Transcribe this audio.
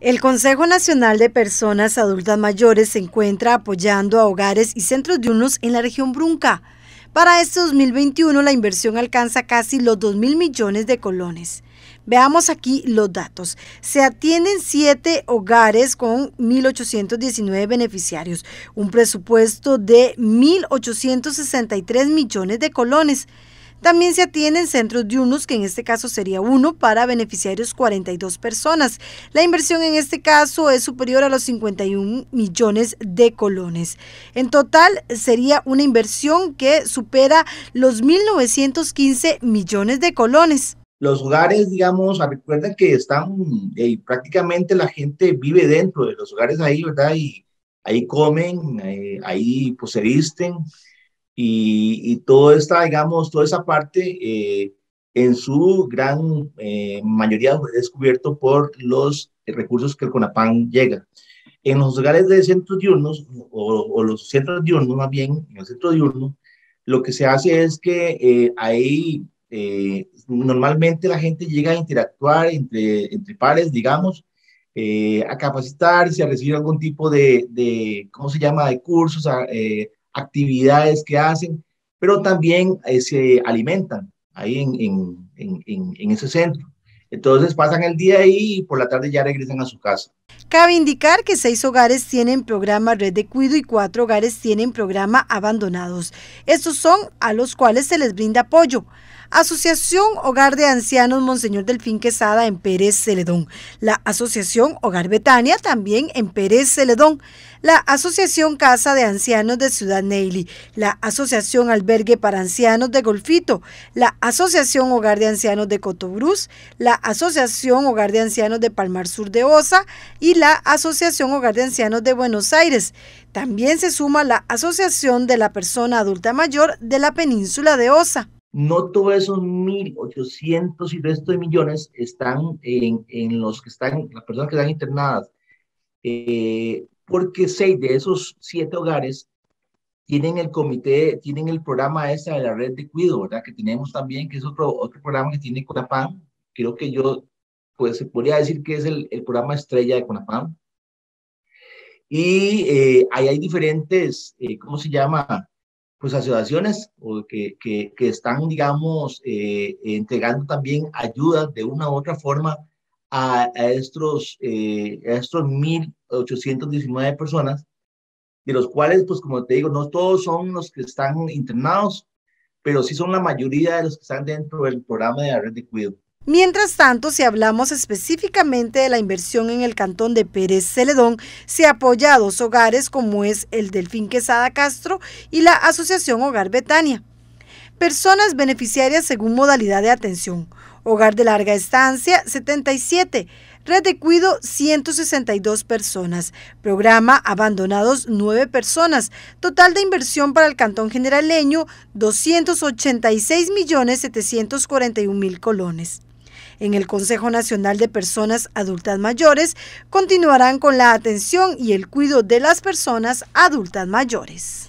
El Consejo Nacional de Personas Adultas Mayores se encuentra apoyando a hogares y centros de unos en la región Brunca. Para este 2021 la inversión alcanza casi los 2 mil millones de colones. Veamos aquí los datos. Se atienden siete hogares con 1.819 beneficiarios, un presupuesto de 1.863 millones de colones. También se atienden centros de UNUS, que en este caso sería uno, para beneficiarios 42 personas. La inversión en este caso es superior a los 51 millones de colones. En total sería una inversión que supera los 1.915 millones de colones. Los hogares, digamos, recuerden que están, y eh, prácticamente la gente vive dentro de los hogares ahí, ¿verdad? Y ahí comen, eh, ahí pues se visten y, y toda esta, digamos, toda esa parte eh, en su gran eh, mayoría fue descubierto por los recursos que el CONAPAN llega. En los hogares de centros diurnos, o, los centros diurnos más bien, en el centro diurno, lo que se hace es que eh, ahí normalmente la gente llega a interactuar entre, entre pares, digamos, eh, a capacitarse, a recibir algún tipo de, de, ¿cómo se llama?, de cursos, a, actividades que hacen, pero también eh, se alimentan ahí en, en ese centro. Entonces pasan el día ahí y por la tarde ya regresan a su casa. Cabe indicar que seis hogares tienen programa Red de Cuido y cuatro hogares tienen programa Abandonados. Estos son a los cuales se les brinda apoyo. Asociación Hogar de Ancianos Monseñor Delfín Quesada en Pérez Celedón, la Asociación Hogar Betania también en Pérez Celedón, la Asociación Casa de Ancianos de Ciudad Neily, la Asociación Albergue para Ancianos de Golfito, la Asociación Hogar de Ancianos de Cotobruz, la Asociación Hogar de Ancianos de Palmar Sur de Osa y la Asociación Hogar de Ancianos de Buenos Aires. También se suma la Asociación de la Persona Adulta Mayor de la Península de Osa. No todos esos 1.800 y resto de millones están en, en, los que están, las personas que están internadas, eh, porque seis de esos siete hogares tienen el comité, tienen el programa esta de la red de cuido, ¿verdad? Que tenemos también, que es otro, otro programa que tiene CONAPAM. Creo que yo, pues se podría decir que es el, el programa estrella de CONAPAM. Y eh, ahí hay diferentes, eh, ¿cómo se llama? pues asociaciones que, que, están, digamos, eh, entregando también ayuda de una u otra forma a, estos, eh, estos 1.819 personas, de los cuales, pues como te digo, no todos son los que están internados, pero sí son la mayoría de los que están dentro del programa de la red de cuidado. Mientras tanto, si hablamos específicamente de la inversión en el cantón de Pérez Celedón, se apoya a dos hogares como es el Delfín Quesada Castro y la Asociación Hogar Betania. Personas beneficiarias según modalidad de atención. Hogar de larga estancia, 77. Red de cuido, 162 personas. Programa Abandonados, 9 personas. Total de inversión para el Cantón Generaleño, 286.741.000 colones. En el Consejo Nacional de Personas Adultas Mayores continuarán con la atención y el cuidado de las personas adultas mayores.